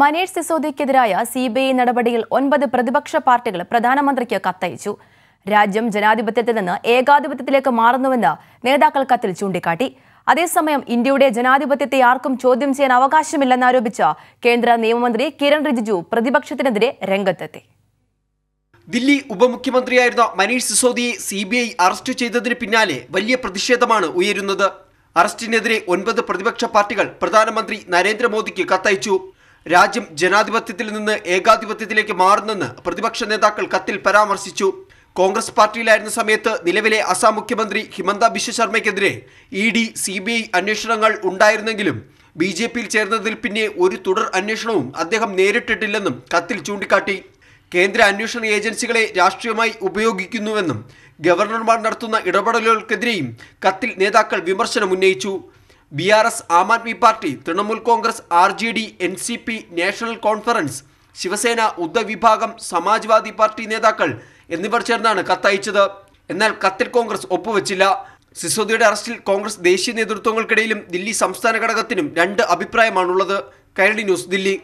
മനീഷ് സിസോദിക്കെതിരായ C B I നടപടിയിൽ ഒൻപത് പ്രതിപക്ഷ പാർട്ടികൾ പ്രധാനമന്ത്രിക്ക് കത്തയച്ചു രാജ്യം ജനാധിപത്യത്തിൽ നിന്ന് ഏകാധിപത്യത്തിലേക്ക് മാറുന്നുവെന്ന് നേതാക്കൾ കത്തിൽ ചൂണ്ടിക്കാട്ടി അതേസമയം ഇന്ത്യയുടെ ജനാധിപത്യത്തെ ആർക്കും ചോദ്യം ചെയ്യാൻ അവകാശമില്ലെന്നാരോപിച്ച കേന്ദ്ര നിയമമന്ത്രി കിരൺ റിജിജു പ്രതിപക്ഷത്തിനെതിരെ രംഗത്തെത്തി ദില്ലി ഉപമുഖ്യമന്ത്രിയായിരുന്ന മനീഷ് സിസോദിയെ സി ബി ഐ അറസ്റ്റ് ചെയ്തതിന് പിന്നാലെ വലിയ പ്രതിഷേധമാണ് ഉയരുന്നത് അറസ്റ്റിനെതിരെ ഒൻപത് പ്രതിപക്ഷ പാർട്ടികൾ പ്രധാനമന്ത്രി നരേന്ദ്രമോദിക്ക് കത്തയച്ചു രാജ്യം ജനാധിപത്യത്തിൽ നിന്ന് ഏകാധിപത്യത്തിലേക്ക് മാറുന്നെന്ന് പ്രതിപക്ഷ നേതാക്കൾ കത്തിൽ പരാമർശിച്ചു കോൺഗ്രസ് പാർട്ടിയിലായിരുന്ന സമയത്ത് നിലവിലെ അസാം മുഖ്യമന്ത്രി ഹിമന്ത ബിശ്വ ശർമ്മയ്ക്കെതിരെ E D C B I അന്വേഷണങ്ങൾ ഉണ്ടായിരുന്നെങ്കിലും ബി ജെ പിയിൽ ചേർന്നതിൽ പിന്നെ ഒരു തുടർ അന്വേഷണവും അദ്ദേഹം നേരിട്ടിട്ടില്ലെന്നും കത്തിൽ ചൂണ്ടിക്കാട്ടി കേന്ദ്ര അന്വേഷണ ഏജൻസികളെ രാഷ്ട്രീയമായി ഉപയോഗിക്കുന്നുവെന്നും ഗവർണർമാർ നടത്തുന്ന ഇടപെടലുകൾക്കെതിരെയും കത്തിൽ നേതാക്കൾ വിമർശനം ഉന്നയിച്ചു B R S Aam Aadmi Party Trinamool Congress R J D N C P National Conference Shiv Sena വിഭാഗം സമാജ്വാദി പാർട്ടി നേതാക്കൾ എന്നിവർ ചേർന്നാണ് കത്തയച്ചത് എന്നാൽ കത്തിൽ കോൺഗ്രസ് ഒപ്പുവെച്ചില്ല സിസോദിയുടെ അറസ്റ്റിൽ കോൺഗ്രസ് ദേശീയ നേതൃത്വങ്ങൾക്കിടയിലും ദില്ലി സംസ്ഥാന ഘടകത്തിനും രണ്ട് അഭിപ്രായമാണുള്ളത് കൈരളി ന്യൂസ് ദില്ലി